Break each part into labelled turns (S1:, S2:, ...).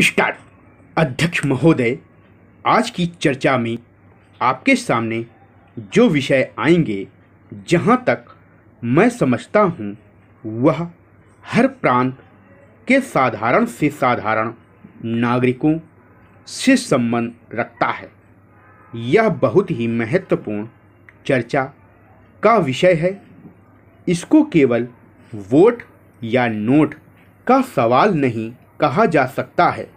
S1: start अध्यक्ष महोदय आज की चर्चा में आपके सामने जो विषय आएंगे जहाँ तक मैं समझता हूँ वह हर प्रांत के साधारण से साधारण नागरिकों से संबंध रखता है यह बहुत ही महत्वपूर्ण चर्चा का विषय है इसको केवल वोट या नोट का सवाल नहीं कहा जा सकता है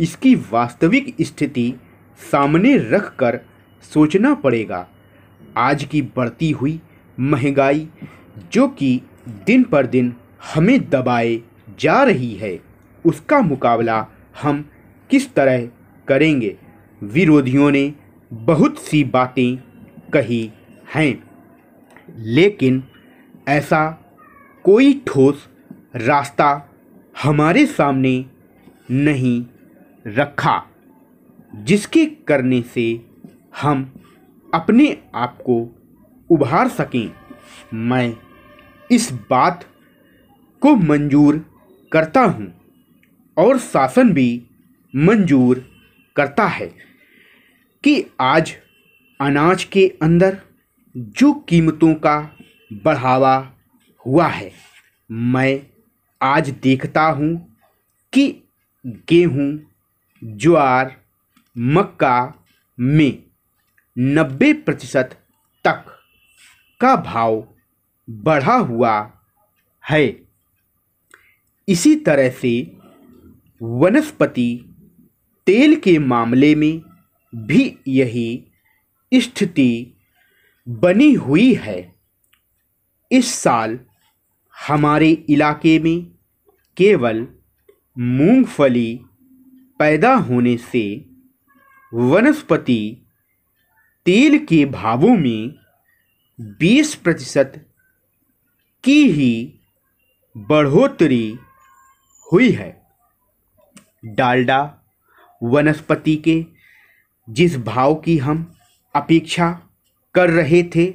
S1: इसकी वास्तविक स्थिति सामने रखकर सोचना पड़ेगा आज की बढ़ती हुई महंगाई जो कि दिन पर दिन हमें दबाए जा रही है उसका मुकाबला हम किस तरह करेंगे विरोधियों ने बहुत सी बातें कही हैं लेकिन ऐसा कोई ठोस रास्ता हमारे सामने नहीं रखा जिसके करने से हम अपने आप को उभार सकें मैं इस बात को मंजूर करता हूँ और शासन भी मंजूर करता है कि आज अनाज के अंदर जो कीमतों का बढ़ावा हुआ है मैं आज देखता हूँ कि गेहूँ ज्वार मक्का में नब्बे प्रतिशत तक का भाव बढ़ा हुआ है इसी तरह से वनस्पति तेल के मामले में भी यही स्थिति बनी हुई है इस साल हमारे इलाके में केवल मूंगफली पैदा होने से वनस्पति तेल के भावों में 20 प्रतिशत की ही बढ़ोतरी हुई है डालडा वनस्पति के जिस भाव की हम अपेक्षा कर रहे थे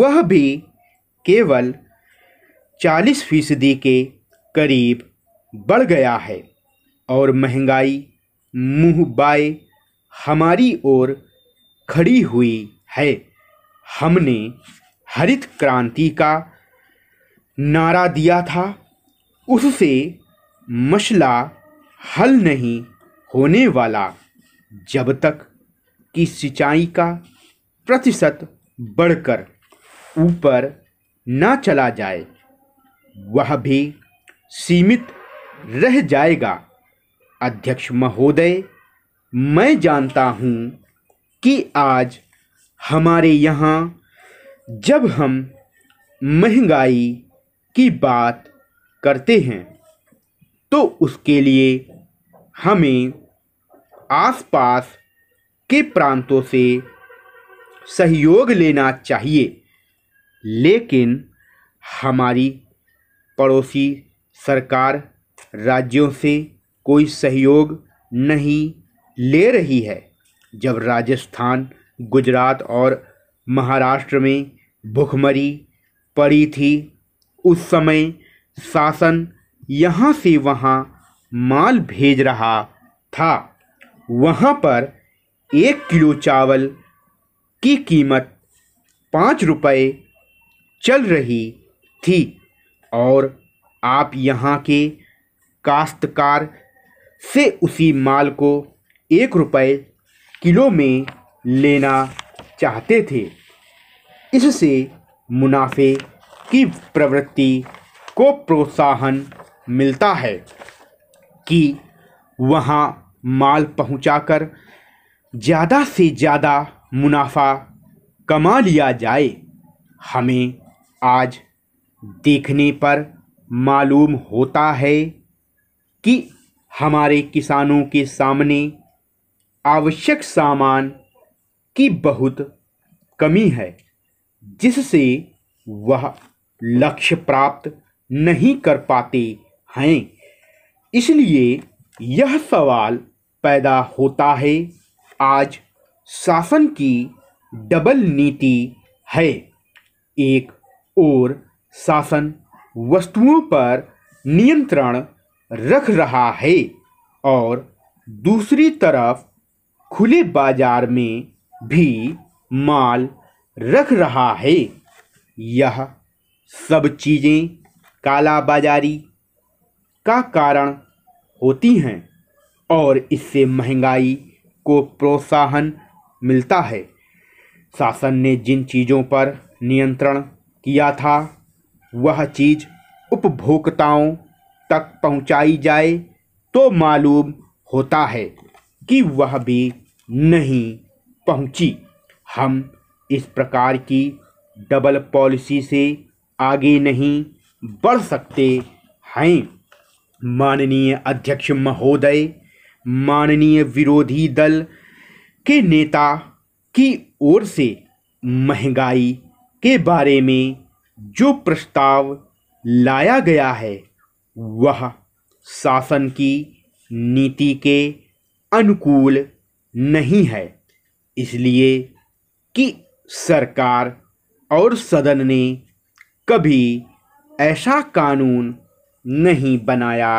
S1: वह भी केवल चालीस फीसदी के करीब बढ़ गया है और महंगाई मुँह बाए हमारी ओर खड़ी हुई है हमने हरित क्रांति का नारा दिया था उससे मसला हल नहीं होने वाला जब तक कि सिंचाई का प्रतिशत बढ़कर ऊपर ना चला जाए वह भी सीमित रह जाएगा अध्यक्ष महोदय मैं जानता हूँ कि आज हमारे यहाँ जब हम महंगाई की बात करते हैं तो उसके लिए हमें आसपास के प्रांतों से सहयोग लेना चाहिए लेकिन हमारी पड़ोसी सरकार राज्यों से कोई सहयोग नहीं ले रही है जब राजस्थान गुजरात और महाराष्ट्र में भुखमरी पड़ी थी उस समय शासन यहाँ से वहाँ माल भेज रहा था वहाँ पर एक किलो चावल की कीमत पाँच रुपये चल रही थी और आप यहाँ के काश्तकार से उसी माल को एक रुपये किलो में लेना चाहते थे इससे मुनाफे की प्रवृत्ति को प्रोत्साहन मिलता है कि वहाँ माल पहुँचाकर ज़्यादा से ज़्यादा मुनाफा कमा लिया जाए हमें आज देखने पर मालूम होता है कि हमारे किसानों के सामने आवश्यक सामान की बहुत कमी है जिससे वह लक्ष्य प्राप्त नहीं कर पाते हैं इसलिए यह सवाल पैदा होता है आज शासन की डबल नीति है एक और शासन वस्तुओं पर नियंत्रण रख रहा है और दूसरी तरफ खुले बाजार में भी माल रख रहा है यह सब चीज़ें कालाबाजारी का कारण होती हैं और इससे महंगाई को प्रोत्साहन मिलता है शासन ने जिन चीज़ों पर नियंत्रण किया था वह चीज़ उपभोक्ताओं तक पहुंचाई जाए तो मालूम होता है कि वह भी नहीं पहुंची हम इस प्रकार की डबल पॉलिसी से आगे नहीं बढ़ सकते हैं माननीय अध्यक्ष महोदय माननीय विरोधी दल के नेता की ओर से महंगाई के बारे में जो प्रस्ताव लाया गया है वह शासन की नीति के अनुकूल नहीं है इसलिए कि सरकार और सदन ने कभी ऐसा कानून नहीं बनाया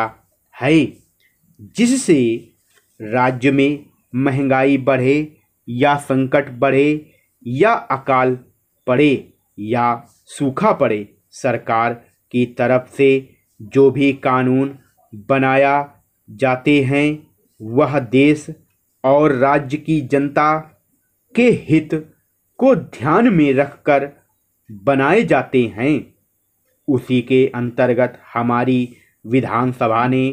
S1: है जिससे राज्य में महंगाई बढ़े या संकट बढ़े या अकाल पड़े या सूखा पड़े सरकार की तरफ से जो भी कानून बनाया जाते हैं वह देश और राज्य की जनता के हित को ध्यान में रखकर बनाए जाते हैं उसी के अंतर्गत हमारी विधानसभा ने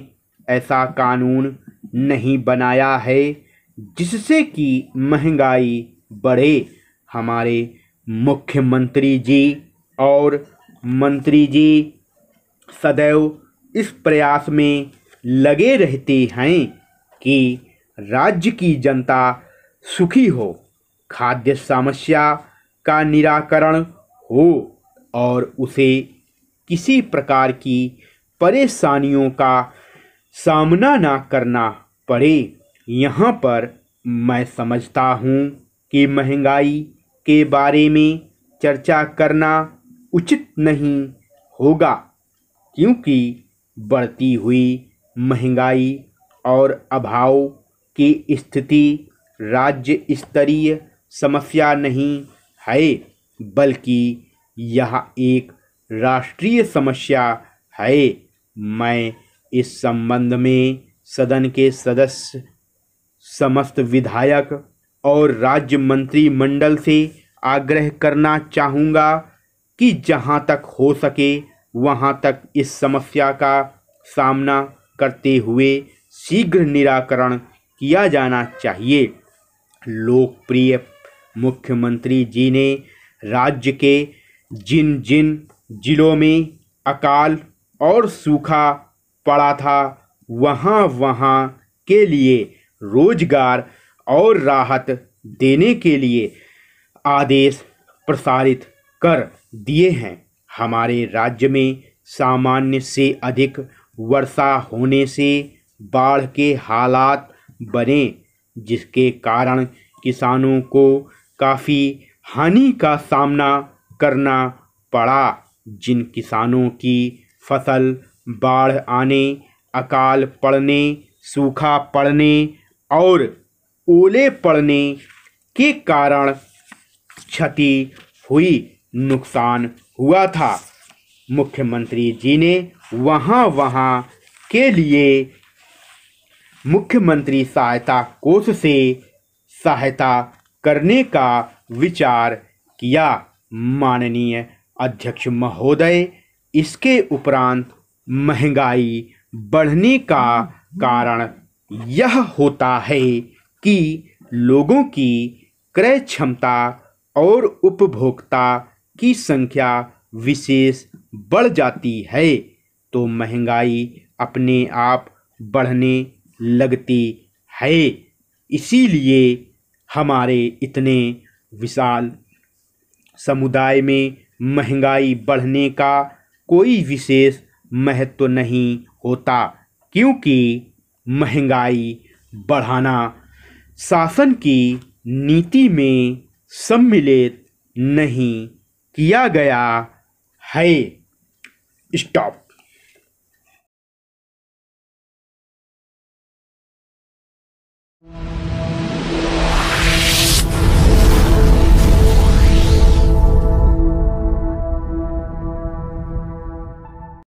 S1: ऐसा कानून नहीं बनाया है जिससे कि महंगाई बढ़े हमारे मुख्यमंत्री जी और मंत्री जी सदैव इस प्रयास में लगे रहते हैं कि राज्य की जनता सुखी हो खाद्य समस्या का निराकरण हो और उसे किसी प्रकार की परेशानियों का सामना ना करना पड़े यहाँ पर मैं समझता हूँ कि महंगाई के बारे में चर्चा करना उचित नहीं होगा क्योंकि बढ़ती हुई महंगाई और अभाव की स्थिति राज्य स्तरीय समस्या नहीं है बल्कि यह एक राष्ट्रीय समस्या है मैं इस संबंध में सदन के सदस्य समस्त विधायक और राज्य मंडल से आग्रह करना चाहूँगा कि जहाँ तक हो सके वहाँ तक इस समस्या का सामना करते हुए शीघ्र निराकरण किया जाना चाहिए लोकप्रिय मुख्यमंत्री जी ने राज्य के जिन जिन जिलों में अकाल और सूखा पड़ा था वहाँ वहाँ के लिए रोजगार और राहत देने के लिए आदेश प्रसारित कर दिए हैं हमारे राज्य में सामान्य से अधिक वर्षा होने से बाढ़ के हालात बने जिसके कारण किसानों को काफ़ी हानि का सामना करना पड़ा जिन किसानों की फसल बाढ़ आने अकाल पड़ने सूखा पड़ने और ओले पड़ने के कारण क्षति हुई नुकसान हुआ था मुख्यमंत्री जी ने वहाँ वहाँ के लिए मुख्यमंत्री सहायता कोष से सहायता करने का विचार किया माननीय अध्यक्ष महोदय इसके उपरांत महंगाई बढ़ने का कारण यह होता है कि लोगों की क्रय क्षमता और उपभोक्ता की संख्या विशेष बढ़ जाती है तो महंगाई अपने आप बढ़ने लगती है इसीलिए हमारे इतने विशाल समुदाय में महंगाई बढ़ने का कोई विशेष महत्व नहीं होता क्योंकि महंगाई बढ़ाना शासन की नीति में सम्मिलित नहीं किया गया है स्टॉप